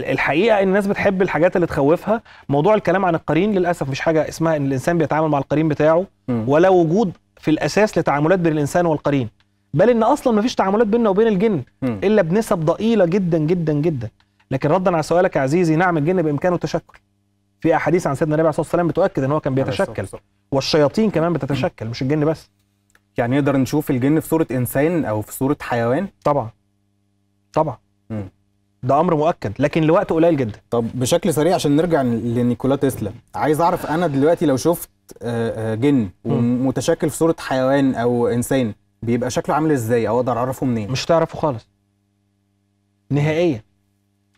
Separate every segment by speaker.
Speaker 1: الحقيقه ان الناس بتحب الحاجات اللي تخوفها موضوع الكلام عن القرين للاسف مش حاجه اسمها ان الانسان بيتعامل مع القرين بتاعه ولا وجود في الاساس لتعاملات بين الانسان والقرين بل ان اصلا ما فيش تعاملات بيننا وبين الجن الا بنسب ضئيله جدا جدا جدا لكن ردا على سؤالك يا عزيزي نعم الجن بامكانه التشكل في احاديث عن سيدنا النبي عليه الصلاه والسلام بتؤكد ان هو كان بيتشكل
Speaker 2: والشياطين كمان بتتشكل مش الجن بس يعني نقدر نشوف الجن في صوره انسان او في صوره حيوان طبعا طبعا ده امر مؤكد لكن لوقت قليل جدا طب بشكل سريع عشان نرجع لنيكولا تسلا عايز اعرف انا دلوقتي لو شفت آه، آه، جن ومتشكل في صوره حيوان او انسان بيبقى شكله عامل ازاي او اقدر اعرفه منين مش هتعرفه خالص نهائيا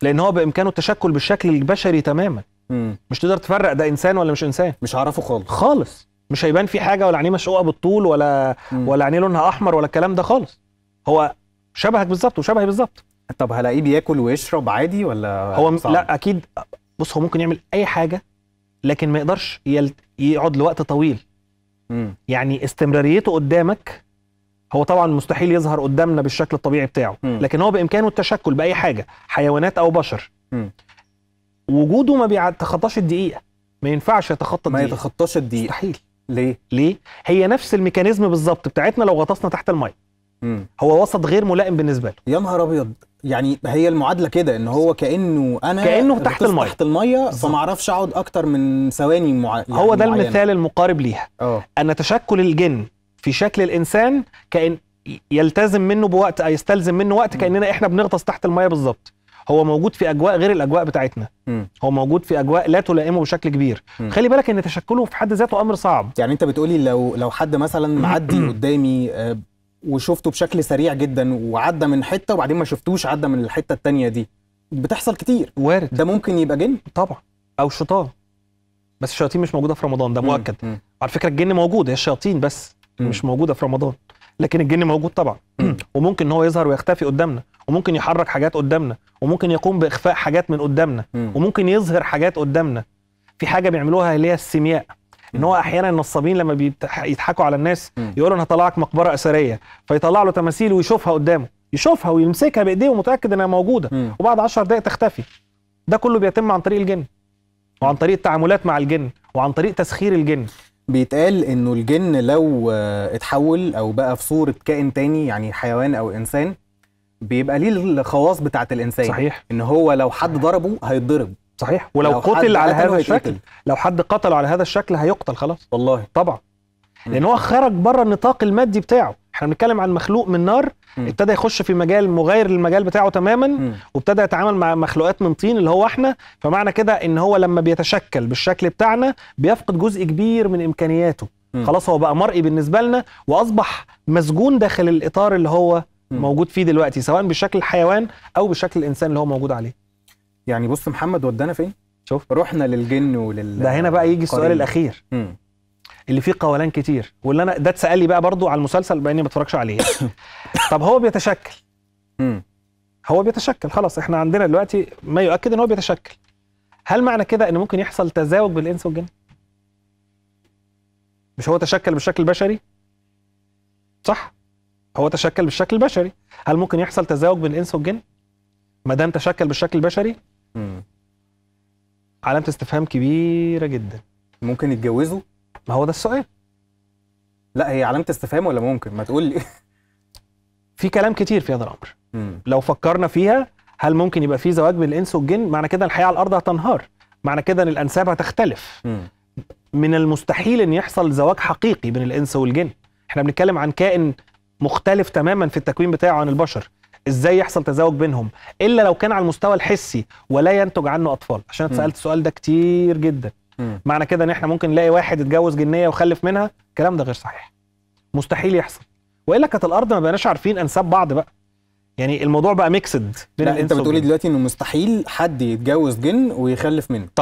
Speaker 2: لان هو بامكانه
Speaker 1: التشكل بالشكل البشري تماما مم. مش تقدر تفرق ده انسان ولا مش انسان مش هعرفه خالص خالص مش هيبان فيه حاجه ولا عينيه مشقوقه بالطول ولا مم. ولا عينيه لونها احمر ولا الكلام ده خالص هو شبهك بالظبط وشبهي بالظبط طب هلاقيه بياكل ويشرب عادي ولا هو صعب؟ لا اكيد بص هو ممكن يعمل اي حاجه لكن ما يقدرش يل... يقعد لوقت طويل مم. يعني استمراريته قدامك هو طبعا مستحيل يظهر قدامنا بالشكل الطبيعي بتاعه مم. لكن هو بامكانه التشكل باي حاجه حيوانات او بشر مم. وجوده ما بيتخطاش الدقيقه ما ينفعش يتخطى الدقيقه ما يتخطاش الدقيقه مستحيل ليه ليه هي نفس الميكانيزم بالظبط بتاعتنا لو غطسنا تحت الميه
Speaker 2: هو وسط غير ملائم بالنسبه له يا نهار ابيض يعني هي المعادله كده ان هو كانه انا كانه تحت الميه تحت الميه فما اعرفش اقعد اكتر من ثواني مع... يعني هو ده المثال
Speaker 1: المقارب ليها أوه. ان تشكل الجن في شكل الانسان كان يلتزم منه بوقت أو يستلزم منه وقت كاننا احنا بنغطس تحت الميه بالظبط هو موجود في اجواء غير الاجواء بتاعتنا م. هو موجود في اجواء لا تلائمه بشكل كبير م. خلي بالك ان تشكله في حد ذاته
Speaker 2: امر صعب يعني انت بتقولي لو لو حد مثلا معدي قدامي آه، وشفته بشكل سريع جدا وعدى من حته وبعدين ما شفتوش عدى من الحته التانية دي بتحصل كتير وارد ده ممكن يبقى جن طبعا او شيطان بس الشياطين مش موجوده في رمضان ده مؤكد مم.
Speaker 1: على فكره الجن موجود هي الشياطين بس مم. مش موجوده في رمضان لكن الجن موجود طبعا وممكن ان هو يظهر ويختفي قدامنا وممكن يحرك حاجات قدامنا وممكن يقوم باخفاء حاجات من قدامنا مم. وممكن يظهر حاجات قدامنا في حاجه بيعملوها اللي هي السيمياء ان هو احيانا النصابين لما بيضحكوا على الناس يقولوا انا هطلعك مقبره اثريه فيطلع له تماثيل ويشوفها قدامه يشوفها ويمسكها بايديه ومتاكد انها موجوده وبعد 10 دقائق تختفي
Speaker 2: ده كله بيتم عن طريق الجن وعن طريق التعاملات مع الجن وعن طريق تسخير الجن بيتقال انه الجن لو اتحول او بقى في صوره كائن تاني يعني حيوان او انسان بيبقى ليه الخواص بتاعت الانسان صحيح ان هو لو حد ضربه هيتضرب صحيح ولو قتل على هذا الشكل
Speaker 1: لو حد قتله على هذا الشكل هيقتل خلاص والله طبعا لان هو خرج بره النطاق المادي بتاعه احنا بنتكلم عن مخلوق من نار ابتدى يخش في مجال مغاير للمجال بتاعه تماما وابتدى يتعامل مع مخلوقات من طين اللي هو احنا فمعنى كده ان هو لما بيتشكل بالشكل بتاعنا بيفقد جزء كبير من امكانياته خلاص هو بقى مرئي بالنسبه لنا واصبح مسجون داخل الاطار اللي هو موجود فيه دلوقتي سواء بشكل حيوان او بشكل الانسان اللي هو موجود عليه
Speaker 2: يعني بص محمد ودانا فين شوف رحنا للجن ولل ده هنا بقى يجي السؤال قريب. الاخير مم.
Speaker 1: اللي فيه قولان كتير واللي انا ده اتسال لي بقى برضو على المسلسل باني ما بتفرجش عليه طب هو بيتشكل مم. هو بيتشكل خلاص احنا عندنا دلوقتي ما يؤكد ان هو بيتشكل هل معنى كده ان ممكن يحصل تزاوج بين الانس والجن مش هو تشكل بالشكل البشري صح هو تشكل بالشكل البشري هل ممكن يحصل تزاوج بين الانس والجن ما دام تشكل بالشكل البشري
Speaker 2: مم. علامه استفهام كبيره جدا ممكن يتجوزوا ما هو ده السؤال لا هي علامه استفهام ولا ممكن ما تقول لي
Speaker 1: في كلام كتير في هذا الامر مم. لو فكرنا فيها هل ممكن يبقى في زواج بين الانس والجن معنى كده الحياه على الارض هتنهار معنى كده ان الانساب هتختلف مم. من المستحيل ان يحصل زواج حقيقي بين الانس والجن احنا بنتكلم عن كائن مختلف تماما في التكوين بتاعه عن البشر ازاي يحصل تزاوج بينهم الا لو كان على المستوى الحسي ولا ينتج عنه اطفال عشان اتسالت السؤال ده كتير جدا مم. معنى كده ان احنا ممكن نلاقي واحد اتجوز جنيه وخلف منها الكلام ده غير صحيح مستحيل يحصل والا كانت الارض ما بقناش عارفين انساب بعض بقى يعني الموضوع بقى ميكسد لا انت بتقولي دلوقتي
Speaker 2: انه مستحيل حد
Speaker 1: يتجوز جن ويخلف منه